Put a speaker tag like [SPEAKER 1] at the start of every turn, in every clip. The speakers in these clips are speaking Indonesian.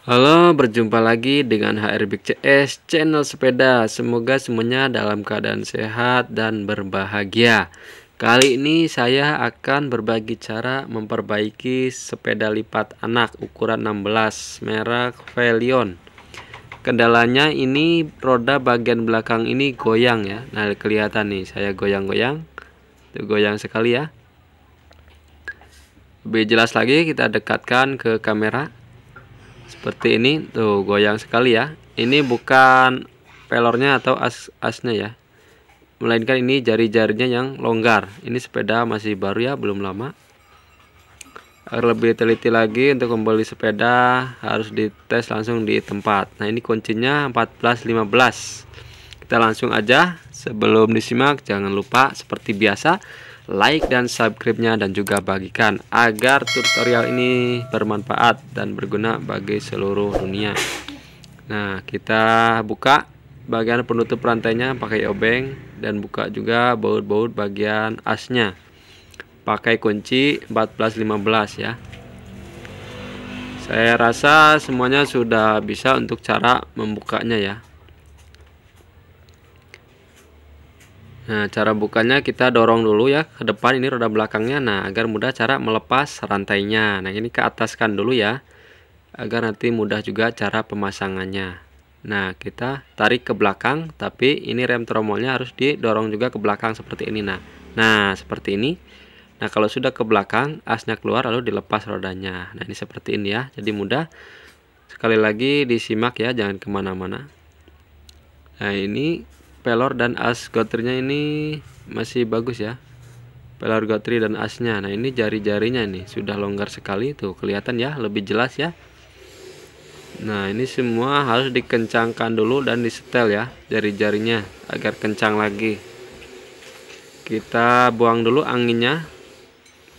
[SPEAKER 1] Halo, berjumpa lagi dengan HRBCS CS channel sepeda. Semoga semuanya dalam keadaan sehat dan berbahagia. Kali ini saya akan berbagi cara memperbaiki sepeda lipat anak ukuran 16 merek Velion. Kendalanya ini roda bagian belakang ini goyang ya. Nah, kelihatan nih saya goyang-goyang. Tuh goyang sekali ya. Lebih jelas lagi kita dekatkan ke kamera seperti ini tuh goyang sekali ya ini bukan pelornya atau as asnya ya melainkan ini jari-jarinya yang longgar ini sepeda masih baru ya belum lama agar lebih teliti lagi untuk membeli sepeda harus dites langsung di tempat nah ini kuncinya 1415 kita langsung aja sebelum disimak jangan lupa seperti biasa like dan subscribe-nya dan juga bagikan agar tutorial ini bermanfaat dan berguna bagi seluruh dunia nah kita buka bagian penutup rantainya pakai obeng dan buka juga baut-baut bagian asnya pakai kunci 1415 ya saya rasa semuanya sudah bisa untuk cara membukanya ya Nah, cara bukanya kita dorong dulu ya ke depan ini roda belakangnya. Nah, agar mudah cara melepas rantainya. Nah, ini ke ataskan dulu ya. Agar nanti mudah juga cara pemasangannya. Nah, kita tarik ke belakang, tapi ini rem tromolnya harus didorong juga ke belakang seperti ini. Nah, nah seperti ini. Nah, kalau sudah ke belakang, asnya keluar lalu dilepas rodanya. Nah, ini seperti ini ya. Jadi mudah. Sekali lagi disimak ya, jangan kemana-mana. Nah, ini pelor dan as gotrinya ini masih bagus ya pelor gotri dan asnya nah ini jari-jarinya nih sudah longgar sekali tuh kelihatan ya lebih jelas ya nah ini semua harus dikencangkan dulu dan disetel ya jari-jarinya agar kencang lagi kita buang dulu anginnya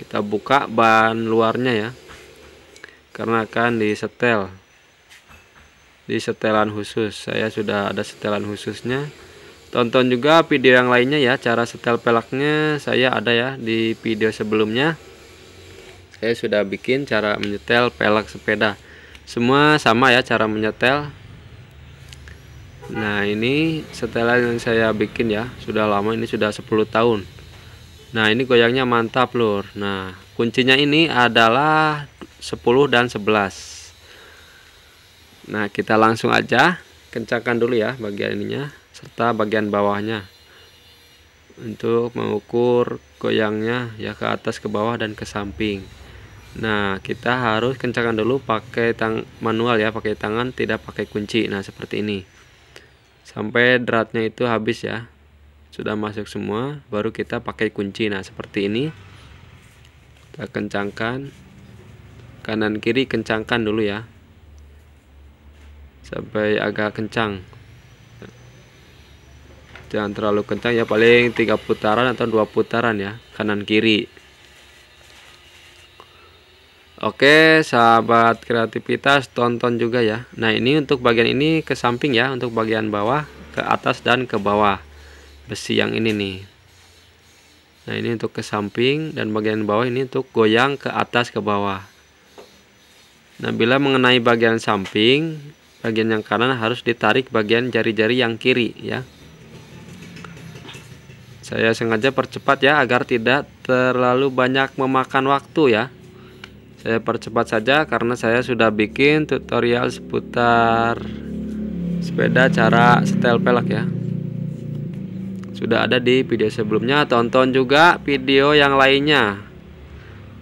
[SPEAKER 1] kita buka ban luarnya ya karena akan disetel di setelan khusus saya sudah ada setelan khususnya tonton juga video yang lainnya ya cara setel pelaknya saya ada ya di video sebelumnya saya sudah bikin cara menyetel pelak sepeda semua sama ya cara menyetel nah ini setelan yang saya bikin ya sudah lama ini sudah 10 tahun nah ini goyangnya mantap lur nah kuncinya ini adalah 10 dan 11 nah kita langsung aja kencangkan dulu ya bagian ininya serta bagian bawahnya untuk mengukur goyangnya ya ke atas ke bawah dan ke samping nah kita harus kencangkan dulu pakai tang manual ya pakai tangan tidak pakai kunci nah seperti ini sampai deratnya itu habis ya sudah masuk semua baru kita pakai kunci nah seperti ini kita kencangkan kanan kiri kencangkan dulu ya sampai agak kencang jangan terlalu kencang ya paling tiga putaran atau dua putaran ya kanan kiri Oke sahabat kreativitas tonton juga ya Nah ini untuk bagian ini ke samping ya untuk bagian bawah ke atas dan ke bawah besi yang ini nih Nah ini untuk ke samping dan bagian bawah ini untuk goyang ke atas ke bawah Nah bila mengenai bagian samping bagian yang kanan harus ditarik bagian jari-jari yang kiri ya saya sengaja percepat ya agar tidak terlalu banyak memakan waktu ya. Saya percepat saja karena saya sudah bikin tutorial seputar sepeda cara setel pelek ya. Sudah ada di video sebelumnya, tonton juga video yang lainnya.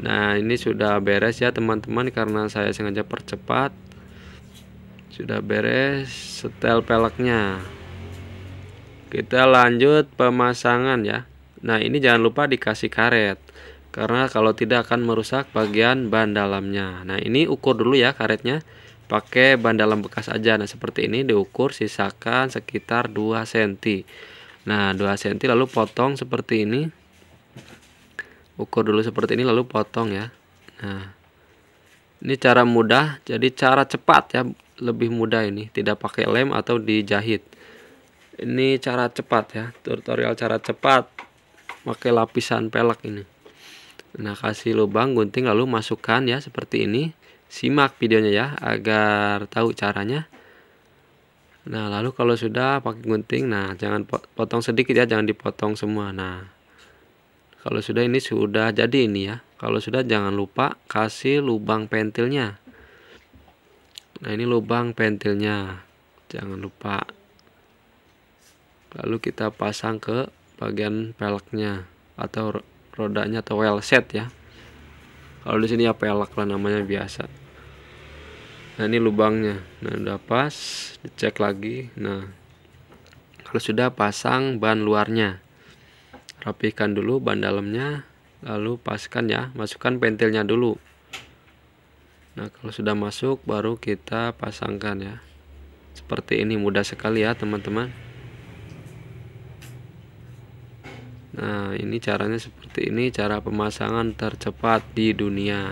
[SPEAKER 1] Nah, ini sudah beres ya teman-teman karena saya sengaja percepat. Sudah beres setel peleknya. Kita lanjut pemasangan ya. Nah, ini jangan lupa dikasih karet. Karena kalau tidak akan merusak bagian ban dalamnya. Nah, ini ukur dulu ya karetnya. Pakai ban dalam bekas aja. Nah, seperti ini diukur sisakan sekitar 2 cm. Nah, 2 cm lalu potong seperti ini. Ukur dulu seperti ini lalu potong ya. Nah, ini cara mudah, jadi cara cepat ya, lebih mudah ini, tidak pakai lem atau dijahit ini cara cepat ya tutorial cara cepat pakai lapisan pelek ini nah kasih lubang gunting lalu masukkan ya seperti ini simak videonya ya agar tahu caranya nah lalu kalau sudah pakai gunting nah jangan potong sedikit ya jangan dipotong semua nah kalau sudah ini sudah jadi ini ya kalau sudah jangan lupa kasih lubang pentilnya nah ini lubang pentilnya jangan lupa lalu kita pasang ke bagian peleknya atau rodanya atau well set ya kalau di sini ya pelek lah namanya biasa nah ini lubangnya nah udah pas dicek lagi nah kalau sudah pasang ban luarnya rapikan dulu ban dalamnya lalu paskan ya masukkan pentilnya dulu nah kalau sudah masuk baru kita pasangkan ya seperti ini mudah sekali ya teman-teman Nah, ini caranya seperti ini, cara pemasangan tercepat di dunia.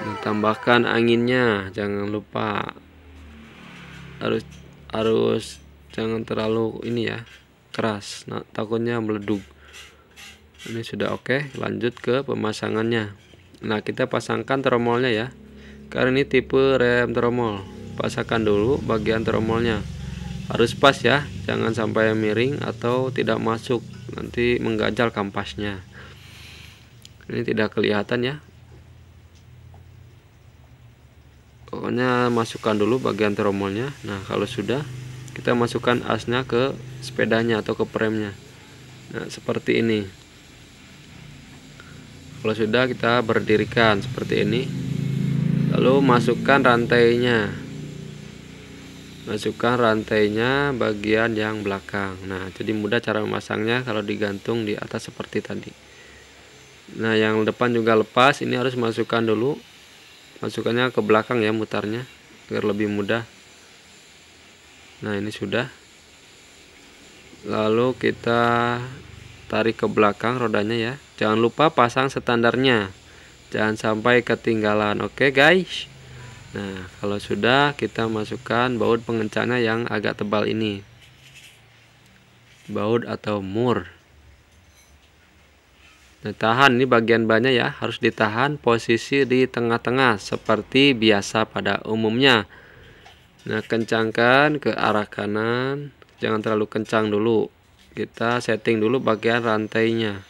[SPEAKER 1] ditambahkan anginnya, jangan lupa. Harus harus jangan terlalu ini ya, keras. Nah, takutnya meleduk. Ini sudah oke, okay. lanjut ke pemasangannya. Nah, kita pasangkan tromolnya ya. Karena ini tipe rem tromol. Pasangkan dulu bagian tromolnya harus pas ya jangan sampai miring atau tidak masuk nanti mengganjal kampasnya ini tidak kelihatan ya pokoknya masukkan dulu bagian tromolnya nah kalau sudah kita masukkan asnya ke sepedanya atau ke premnya nah seperti ini kalau sudah kita berdirikan seperti ini lalu masukkan rantainya masukkan rantainya bagian yang belakang nah jadi mudah cara memasangnya kalau digantung di atas seperti tadi nah yang depan juga lepas ini harus masukkan dulu masukkannya ke belakang ya mutarnya agar lebih mudah nah ini sudah lalu kita tarik ke belakang rodanya ya jangan lupa pasang standarnya jangan sampai ketinggalan oke okay, guys Nah, kalau sudah kita masukkan baut pengencana yang agak tebal ini. Baut atau mur. Nah, tahan ini bagian bannya ya, harus ditahan posisi di tengah-tengah seperti biasa pada umumnya. Nah, kencangkan ke arah kanan, jangan terlalu kencang dulu. Kita setting dulu bagian rantainya.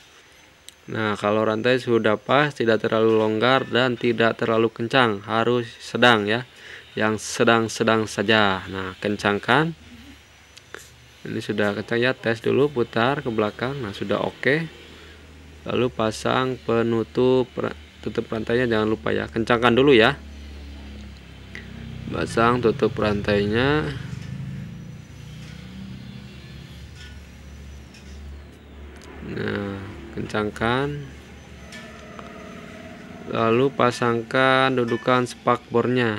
[SPEAKER 1] Nah, kalau rantai sudah pas, tidak terlalu longgar dan tidak terlalu kencang, harus sedang ya. Yang sedang-sedang saja. Nah, kencangkan. Ini sudah kencang ya, tes dulu putar ke belakang. Nah, sudah oke. Okay. Lalu pasang penutup tutup rantainya jangan lupa ya. Kencangkan dulu ya. Pasang tutup rantainya. Nah, kencangkan lalu pasangkan dudukan spakbornya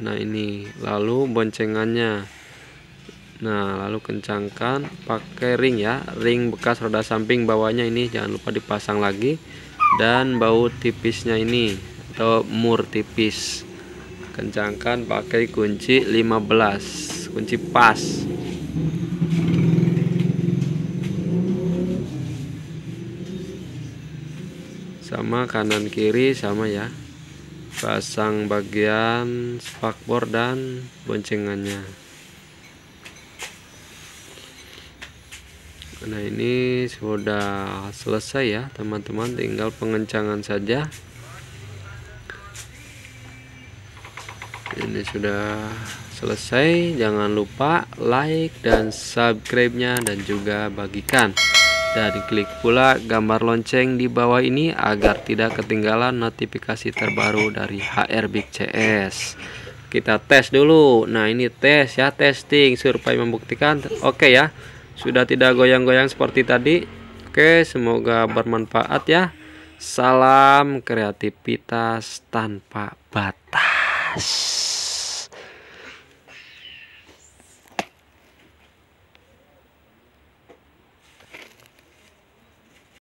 [SPEAKER 1] nah ini lalu boncengannya nah lalu kencangkan pakai ring ya ring bekas roda samping bawahnya ini jangan lupa dipasang lagi dan baut tipisnya ini atau mur tipis kencangkan pakai kunci 15 kunci pas sama kanan kiri sama ya pasang bagian spakbor dan boncengannya nah ini sudah selesai ya teman-teman tinggal pengencangan saja ini sudah selesai jangan lupa like dan subscribe nya dan juga bagikan dan klik pula gambar lonceng di bawah ini agar tidak ketinggalan notifikasi terbaru dari HR Big CS kita tes dulu nah ini tes ya testing survei membuktikan oke okay ya sudah tidak goyang-goyang seperti tadi oke semoga bermanfaat ya salam kreativitas tanpa batas